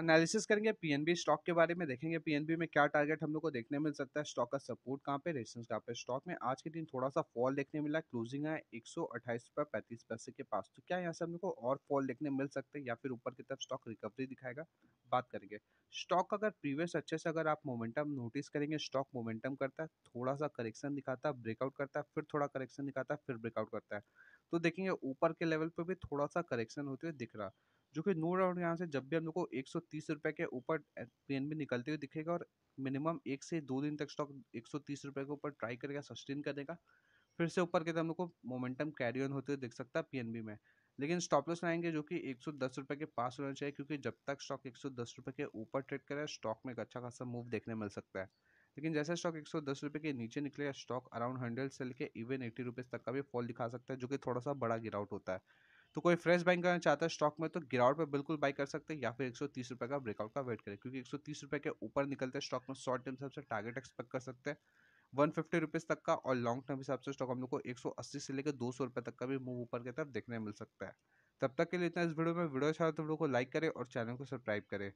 analysis करेंगे PNB stock के बारे में देखेंगे पीएनबी में क्या टारगेट हम लोग को देखने मिल सकता है स्टॉक का सपोर्ट कहाँ पे रेजिस्टेंस कहाँ पे स्टॉक में आज के दिन थोड़ा सा फॉल देखने मिला क्लोजिंग है एक सौ अट्ठाईस रुपये पैंतीस पैसे के पास तो क्या यहाँ से हम लोग को और फॉल देखने मिल सकते हैं या फिर ऊपर की तरफ स्टॉक रिकवरी दिखाएगा बात करेंगे स्टॉक अगर प्रीवियस अच्छे से अगर आप मोमेंटम नोटिस करेंगे स्टॉक मोमेंटम करता है थोड़ा सा करेक्शन दिखाता है ब्रेकआउट करता है फिर थोड़ा करेक्शन दिखाता है फिर ब्रेकआउट करता है तो देखेंगे ऊपर के लेवल पर भी थोड़ा सा करेक्शन होते हुए दिख रहा जो कि नो डाउट यहाँ से जब भी हम लोग को एक सौ तीस के ऊपर पेन भी निकलते हुए दिखेगा और मिनिमम एक से दो दिन तक स्टॉक एक सौ तीस के ऊपर ट्राई करेगा सस्टेन करेगा फिर से ऊपर के हम लोग को मोमेंटम कैरी ऑन होते हुए दिख सकता है पीएनबी में लेकिन स्टॉप लॉस लाएंगे जो कि एक सौ दस के पास होना चाहिए क्योंकि जब तक स्टॉक एक सौ दस के ऊपर ट्रेड करे स्टॉक में एक अच्छा खासा मूव देखने मिल सकता है लेकिन जैसा स्टॉक एक सौ के नीचे निकलेगा स्टॉक अराउंड हंड्रेड से लेकर इवन एट्टी रुपीज़ तक का भी फॉल दिखा सकता है जो कि थोड़ा सा बड़ा गिरावट होता है तो कोई फ्रेश बाइंग करना चाहता है स्टॉक में तो गिरावट पर बिल्कुल बाई कर सकते हैं या फिर एक सौ का ब्रेकआउट का वेट करें क्योंकि एक सौ के ऊपर निकलते हैं स्टॉक में शॉर्ट टर्म हिसाब से टारगेट एक्सपेक्ट कर सकते हैं वन फिफ्टी रुपीज़ तक का और लॉन्ग टर्म हिसाब से स्टॉक हम लोग को एक सौ अस्सी से लेकर दो सौ रुपये तक का भी मूव ऊपर की तरफ देखने मिल सकता है तब तक के लिए इतना इस वीडियो में वीडियो अच्छा तो वीडियो को लाइक करें और चैनल को सब्सक्राइब करें